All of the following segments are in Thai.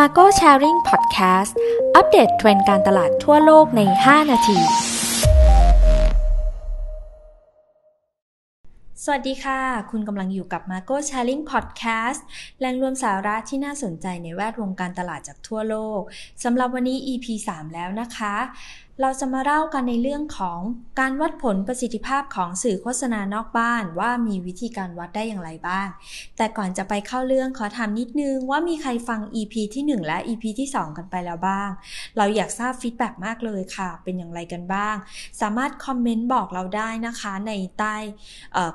Marco Sharing Podcast อัปเดตเทรนด์การตลาดทั่วโลกใน 5 นาที สวัสดีค่ะ คุณกำลังอยู่กับ Marco Sharing Podcast แหล่งรวมสาระที่น่าสนใจในแวดวงการตลาดจากทั่วโลก สำหรับวันนี้ EP 3 แล้วนะคะเราจะมาเล่ากันในเรื่องของการวัดผลประสิทธิภาพของสื่อโฆษณานอกบ้านว่ามีวิธีการวัดได้อย่างไรบ้าง แต่ก่อนจะไปเข้าเรื่องขอถามนิดนึงว่ามีใครฟัง EP ที่ 1 และ EP ที่ 2 กันไปแล้วบ้าง เราอยากทราบฟีดแบ็มากเลยค่ะ เป็นอย่างไรกันบ้าง สามารถคอมเมนต์บอกเราได้นะคะในใต้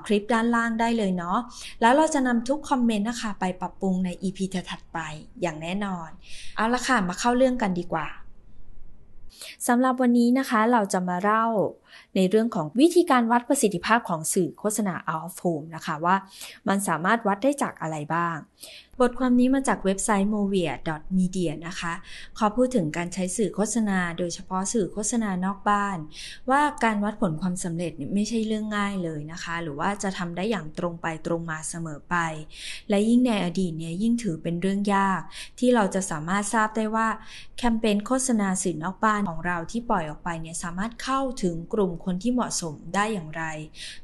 คลิปด้านล่างได้เลยเนาะแล้วเราจะนำทุกคอมเมนต์นะคะไปปรับปรุงใน EP ถัดไปอย่างแน่นอนเอาละค่ะมาเข้าเรื่องกันดีกว่าสำหรับวันนี้นะคะเราจะมาเล่าในเรื่องของวิธีการวัดประสิทธิภาพของสื่อโฆษณา out of home นะคะว่ามันสามารถวัดได้จากอะไรบ้าง บทความนี้มาจากเว็บไซต์ movia media นะคะขอพูดถึงการใช้สื่อโฆษณา โดยเฉพาะสื่อโฆษณานอกบ้าน ว่าการวัดผลความสำเร็จไม่ใช่เรื่องง่ายเลยนะคะหรือว่าจะทำได้อย่างตรงไปตรงมาเสมอไป และยิ่งในอดีตเนี่ยยิ่งถือเป็นเรื่องยาก ที่เราจะสามารถทราบได้ว่า แคมเปญโฆษณาสื่อนอกบ้านของเราที่ปล่อยออกไปเนี่ยสามารถเข้าถึงกลุ่มลุ่มคนที่เหมาะสมได้อย่างไร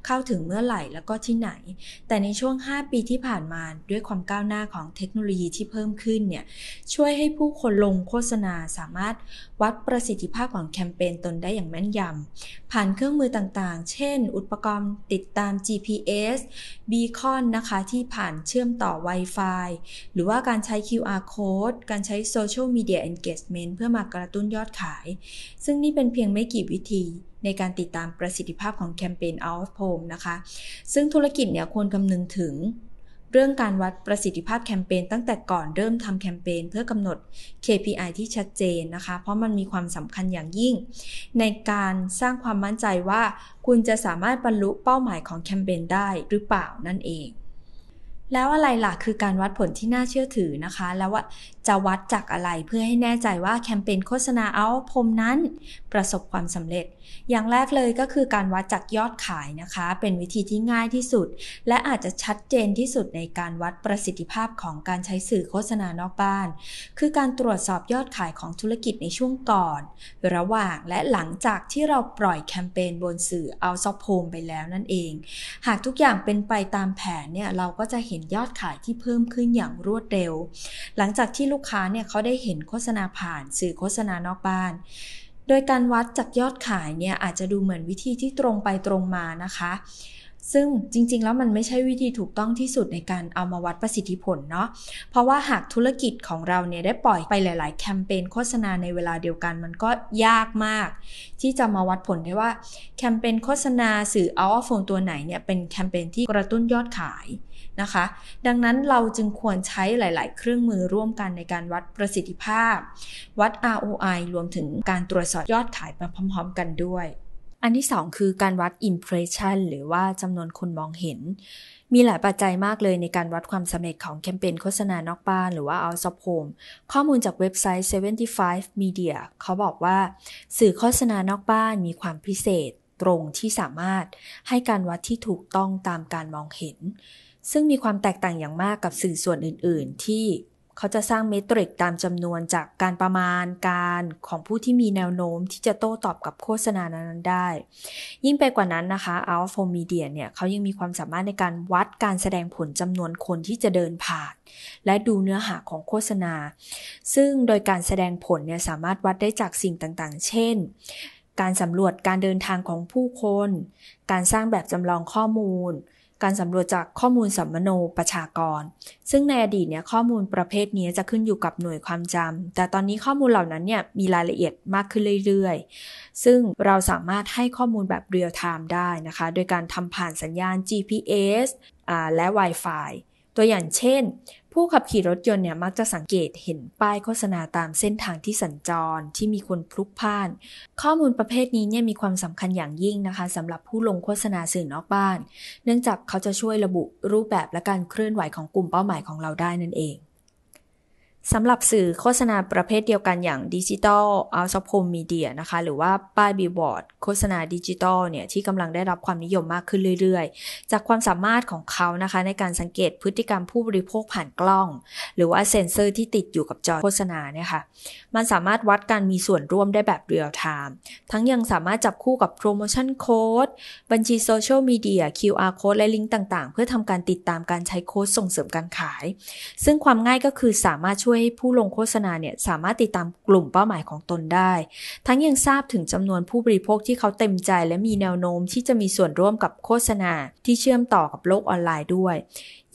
เข้าถึงเมื่อไหร่แล้วก็ที่ไหน แต่ในช่วง 5 ปีที่ผ่านมาด้วยความก้าวหน้าของเทคโนโลยีที่เพิ่มขึ้นเนี่ย ช่วยให้ผู้คนลงโฆษณาสามารถวัดประสิทธิภาพของแคมเปญตนได้อย่างแม่นยำ ผ่านเครื่องมือต่างๆ เช่น อุปกรณ์ติดตาม GPS บีคอนนะคะที่ผ่านเชื่อมต่อ Wi-Fi หรือว่าการใช้ QR code การใช้ Social Media Engagement เพื่อมากระตุ้นยอดขาย ซึ่งนี่เป็นเพียงไม่กี่วิธีในการติดตามประสิทธิภาพของแคมเปญ out of home นะคะ ซึ่งธุรกิจเนี่ยควรคำนึงถึง เรื่องการวัดประสิทธิภาพแคมเปญตั้งแต่ก่อนเริ่มทำแคมเปญเพื่อกำหนด KPI ที่ชัดเจนนะคะ เพราะมันมีความสำคัญอย่างยิ่ง ในการสร้างความมั่นใจว่าคุณจะสามารถบรรลุเป้าหมายของแคมเปญได้หรือเปล่านั่นเอง แล้วอะไรล่ะคือการวัดผลที่น่าเชื่อถือนะคะ แล้วว่าจะวัดจากอะไรเพื่อให้แน่ใจว่าแคมเปญโฆษณาเอาพรมนั้น ประสบความสำเร็จ อย่างแรกเลยก็คือการวัดจากยอดขายนะคะ เป็นวิธีที่ง่ายที่สุดและอาจจะชัดเจนที่สุดในการวัดประสิทธิภาพของการใช้สื่อโฆษณานอกบ้าน คือการตรวจสอบยอดขายของธุรกิจในช่วงก่อน ระหว่างและหลังจากที่เราปล่อยแคมเปญบนสื่อเอาซอฟโพมไปแล้วนั่นเอง หากทุกอย่างเป็นไปตามแผนเนี่ยเราก็จะเห็นยอดขายที่เพิ่มขึ้นอย่างรวดเร็ว หลังจากที่ลูลูกค้าเนี่ยเขาได้เห็นโฆษณาผ่านสื่อโฆษณานอกบ้าน โดยการวัดจากยอดขายเนี่ยอาจจะดูเหมือนวิธีที่ตรงไปตรงมานะคะซึ่งจริงๆ แล้วมันไม่ใช่วิธีถูกต้องที่สุดในการเอามาวัดประสิทธิผลเนาะ เพราะว่าหากธุรกิจของเราเนี่ยได้ปล่อยไปหลาย ๆแคมเปญโฆษณาในเวลาเดียวกันมันก็ยากมาก ที่จะมาวัดผลได้ว่า แคมเปญโฆษณาสื่อเอา of ฟ h ตัวไหนเนี่ยเป็นแคมเปญที่กระตุ้นยอดขายนะคะ ดังนั้นเราจึงควรใช้หลายๆเครื่องมือร่วมกันในการวัดประสิทธิภาพ วัด ROI รวมถึงการตรวจสอบยอดขายไปพร้อม ๆ กันด้วยอันที่ 2คือการวัด impression หรือว่าจำนวนคนมองเห็น มีหลายปัจจัยมากเลยในการวัดความสำเร็จของแคมเปญโฆษณานอกบ้าน หรือว่า out of home ข้อมูลจากเว็บไซต์ 75 media เขาบอกว่า สื่อโฆษณานอกบ้านมีความพิเศษตรงที่สามารถ ให้การวัดที่ถูกต้องตามการมองเห็น ซึ่งมีความแตกต่างอย่างมากกับสื่อส่วนอื่นๆที่เขาจะสร้างเมตริกตามจำนวนจากการประมาณการของผู้ที่มีแนวโน้มที่จะโต้ตอบกับโฆษณานั้นได้ ยิ่งไปกว่านั้นนะคะ a l p h a Media เนี่ยเขายังมีความสามารถในการวัดการแสดงผลจำนวนคนที่จะเดินผ่านและดูเนื้อหาของโฆษณา ซึ่งโดยการแสดงผลเนี่ยสามารถวัดได้จากสิ่งต่างๆ เช่น การสำรวจการเดินทางของผู้คน การสร้างแบบจำลองข้อมูลการสำรวจจากข้อมูลสัมมโนประชากร ซึ่งในอดีตเนี่ยข้อมูลประเภทนี้จะขึ้นอยู่กับหน่วยความจำ แต่ตอนนี้ข้อมูลเหล่านั้นเนี่ยมีรายละเอียดมากขึ้นเรื่อยๆ ซึ่งเราสามารถให้ข้อมูลแบบเรียลไทม์ได้นะคะ โดยการทำผ่านสัญญาณ GPS และ Wi-Fi ตัวอย่างเช่น ผู้ขับขี่รถยนต์เนี่ยมักจะสังเกตเห็นป้ายโฆษณาตามเส้นทางที่สัญจรที่มีคนพลุกพ่าน ข้อมูลประเภทนี้เนี่ยมีความสำคัญอย่างยิ่งนะคะสำหรับผู้ลงโฆษณาสื่อนอกบ้าน เนื่องจากเขาจะช่วยระบุรูปแบบและการเคลื่อนไหวของกลุ่มเป้าหมายของเราได้นั่นเองสำหรับสื่อโฆษณาประเภทเดียวกันอย่างดิจิตอลอัลซอพมีเดียนะคะหรือว่าป้ายบิลบอร์ดโฆษณาดิจิตอลเนี่ยที่กำลังได้รับความนิยมมากขึ้นเรื่อยๆ จากความสามารถของเขานะคะในการสังเกตพฤติกรรมผู้บริโภคผ่านกล้อง หรือว่าเซ็นเซอร์ที่ติดอยู่กับจอโฆษณาเนี่ยค่ะมันสามารถวัดการมีส่วนร่วมได้แบบเรียลไทม์ทั้งยังสามารถจับคู่กับโปรโมชั่นโค้ดบัญชีโซเชียลมีเดีย QR โค้ดและลิงก์ต่างๆเพื่อทำการติดตามการใช้โค้ดส่งเสริมการขาย ซึ่งความง่ายก็คือสามารถช่วยยให้ผู้ลงโฆษณาเนี่ยสามารถติดตามกลุ่มเป้าหมายของตนได้ ทั้งยังทราบถึงจำนวนผู้บริโภคที่เขาเต็มใจและมีแนวโน้มที่จะมีส่วนร่วมกับโฆษณาที่เชื่อมต่อกับโลกออนไลน์ด้วย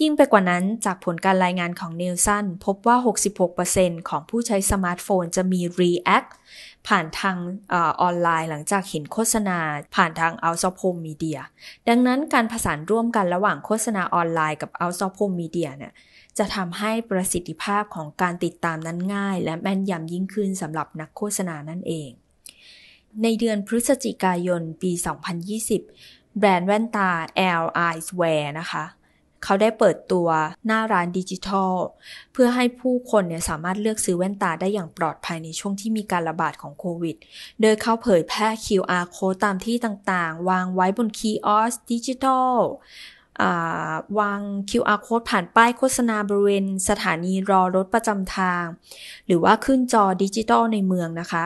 ยิ่งไปกว่านั้นจากผลการรายงานของเนลสันพบว่า 66%ของผู้ใช้สมาร์ทโฟนจะมี React ผ่านทางออนไลน์หลังจากเห็นโฆษณาผ่านทางเอาซอพมมีเดีย ดังนั้นการผสานร่วมกันระหว่างโฆษณาออนไลน์กับเอาซอพมมีเดียเนี่ยจะทำให้ประสิทธิภาพของการติดตามนั้นง่าย และแม่นยำยิ่งขึ้นสำหรับนักโฆษณานั่นเอง ในเดือนพฤศจิกายนปี 2020 แบรนด์แว่นตา L Eyes Wear นะคะ เขาได้เปิดตัวหน้าร้านดิจิทัลเพื่อให้ผู้คนเนี่ยสามารถเลือกซื้อแว่นตาได้อย่างปลอดภัยในช่วงที่มีการระบาดของโควิด โดยเขาเผยแพร่ QR code ตามที่ต่างๆ วางไว้บนคีออสดิจิทัลวาง QR code ผ่านป้ายโฆษณาบริเวณสถานีรอรถประจำทาง หรือว่าขึ้นจอดิจิตอลในเมืองนะคะ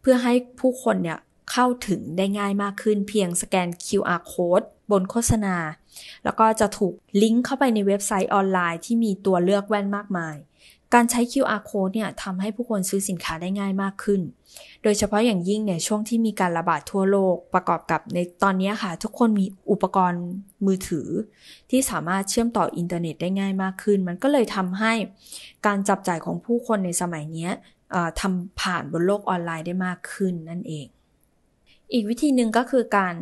เพื่อให้ผู้คนเนี่ยเข้าถึงได้ง่ายมากขึ้นเพียงสแกน QR code บนโฆษณา แล้วก็จะถูกลิงก์เข้าไปในเว็บไซต์ออนไลน์ที่มีตัวเลือกแว่นมากมายการใช้ QR code เนี่ยทำให้ผู้คนซื้อสินค้าได้ง่ายมากขึ้น โดยเฉพาะอย่างยิ่งเนี่ยช่วงที่มีการระบาดทั่วโลกประกอบกับในตอนนี้ค่ะทุกคนมีอุปกรณ์มือถือ ที่สามารถเชื่อมต่ออินเทอร์เน็ตได้ง่ายมากขึ้น มันก็เลยทำให้การจับจ่ายของผู้คนในสมัยนี้ทำผ่านบนโลกออนไลน์ได้มากขึ้นนั่นเองอีกวิธีหนึ่งก็คือการ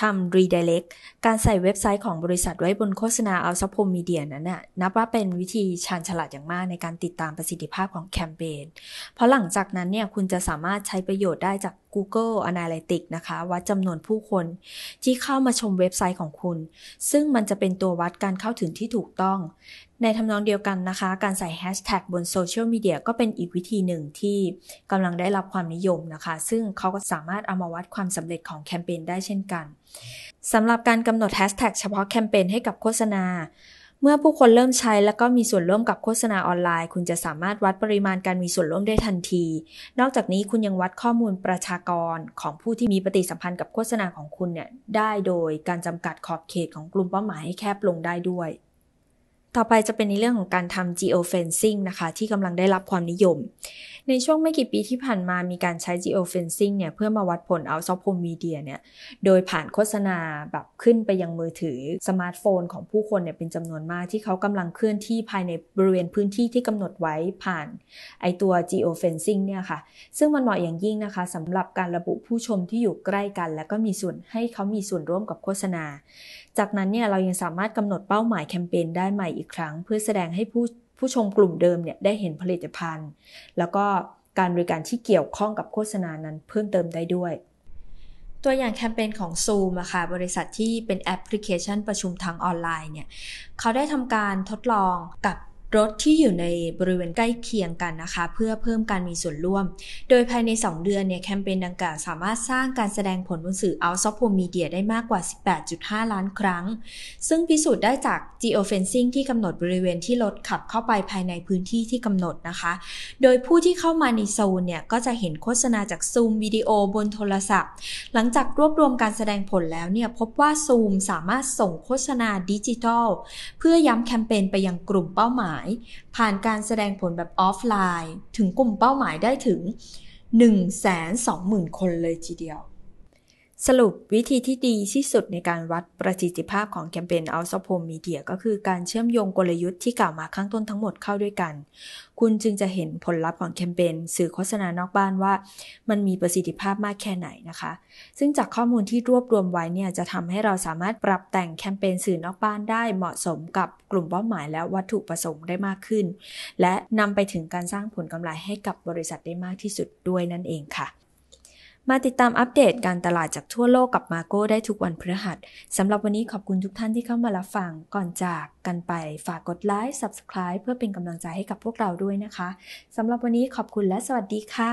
ทำ redirect การใส่เว็บไซต์ของบริษัทไว้บนโฆษณาเอาซัพพมมีเดียนั้นน่ะนับว่าเป็นวิธีชาญฉลาดอย่างมากในการติดตามประสิทธิภาพของแคมเปญ เพราะหลังจากนั้นเนี่ยคุณจะสามารถใช้ประโยชน์ได้จาก Google Analytics นะคะ วัดจำนวนผู้คนที่เข้ามาชมเว็บไซต์ของคุณ ซึ่งมันจะเป็นตัววัดการเข้าถึงที่ถูกต้องในทำนองเดียวกันนะคะ การใส่แฮชแท็กบนโซเชียลมีเดียก็เป็นอีกวิธีหนึ่งที่กำลังได้รับความนิยมนะคะ ซึ่งเขาก็สามารถเอามาวัดความสำเร็จของแคมเปญได้เช่นกัน สำหรับการกำหนดแฮชแท็กเฉพาะแคมเปญให้กับโฆษณา เมื่อผู้คนเริ่มใช้แล้วก็มีส่วนร่วมกับโฆษณาออนไลน์ คุณจะสามารถวัดปริมาณการมีส่วนร่วมได้ทันที นอกจากนี้คุณยังวัดข้อมูลประชากรของผู้ที่มีปฏิสัมพันธ์กับโฆษณาของคุณเนี่ยได้โดยการจำกัดขอบเขตของกลุ่มเป้าหมายให้แคบลงได้ด้วยต่อไปจะเป็นในเรื่องของการทำ geofencing นะคะที่กำลังได้รับความนิยม ในช่วงไม่กี่ปีที่ผ่านมามีการใช้ geofencing เนี่ยเพื่อมาวัดผลเอาซอฟต์โฮมีเดียเนี่ย โดยผ่านโฆษณาแบบขึ้นไปยังมือถือสมาร์ทโฟนของผู้คนเนี่ยเป็นจำนวนมาก ที่เขากำลังเคลื่อนที่ภายในบริเวณพื้นที่ที่กำหนดไว้ผ่านไอตัว geofencing เนี่ยค่ะ ซึ่งมันเหมาะอย่างยิ่งนะคะสำหรับการระบุผู้ชมที่อยู่ใกล้กัน และก็มีส่วนให้เขามีส่วนร่วมกับโฆษณา จากนั้นเนี่ยเรายังสามารถกำหนดเป้าหมายแคมเปญได้ใหม่อีกอีกครั้งเพื่อแสดงให้ผู้ผู้ชมกลุ่มเดิมเนี่ยได้เห็นผลิตภัณฑ์ แล้วก็การบริการที่เกี่ยวข้องกับโฆษณานั้นเพิ่มเติมได้ด้วย ตัวอย่างแคมเปญของ Zoom อะค่ะบริษัทที่เป็นแอปพลิเคชันประชุมทางออนไลน์เนี่ยเขาได้ทำการทดลองกับรถที่อยู่ในบริเวณใกล้เคียงกันนะคะ เพื่อเพิ่มการมีส่วนร่วม โดยภายใน 2 เดือนเนี่ย แคมเปญดังกล่าวสามารถสร้างการแสดงผลบนสื่อ Out of Home Media ได้มากกว่า 18.5 ล้านครั้ง ซึ่งพิสูจน์ได้จาก geofencing ที่กำหนดบริเวณที่รถขับเข้าไปภายในพื้นที่ที่กำหนดนะคะ โดยผู้ที่เข้ามาในโซนเนี่ยก็จะเห็นโฆษณาจากซูมวิดีโอบนโทรศัพท์หลังจากรวบรวมการแสดงผลแล้วเนี่ยพบว่าซูมสามารถส่งโฆษณาดิจิทัลเพื่อย้ำแคมเปญไปยังกลุ่มเป้าหมายผ่านการแสดงผลแบบออฟไลน์ ถึงกลุ่มเป้าหมายได้ถึง120,000 คนเลยทีเดียวสรุปวิธีที่ดีที่สุดในการวัดประสิทธิภาพของแคมเปญ o อ t ซ์โฮมมีเดีย ก็คือการเชื่อมโยงกลยุทธ์ที่กล่าวมาข้างต้นทั้งหมดเข้าด้วยกัน คุณจึงจะเห็นผลลัพธ์ของแคมเปญสื่อโฆษณานอกบ้านว่ามันมีประสิทธิภาพมากแค่ไหนนะคะ ซึ่งจากข้อมูลที่รวบรวมไว้เนี่ยจะทำให้เราสามารถปรับแต่งแคมเปญสื่อนอกบ้านได้เหมาะสมกับกลุ่มเป้าหมาย และวัตถุประสงค์ได้มากขึ้น และนำไปถึงการสร้างผลกำไรให้กับบริษัทได้มากที่สุดด้วยนั่นเองค่ะมาติดตามอัปเดตการตลาดจากทั่วโลกกับมาโก้ได้ทุกวันพฤหัสสำหรับวันนี้ขอบคุณทุกท่านที่เข้ามารับฟังก่อนจากกันไป ฝากกดไลค์ Subscribe เพื่อเป็นกำลังใจให้กับพวกเราด้วยนะคะสำหรับวันนี้ขอบคุณและสวัสดีค่ะ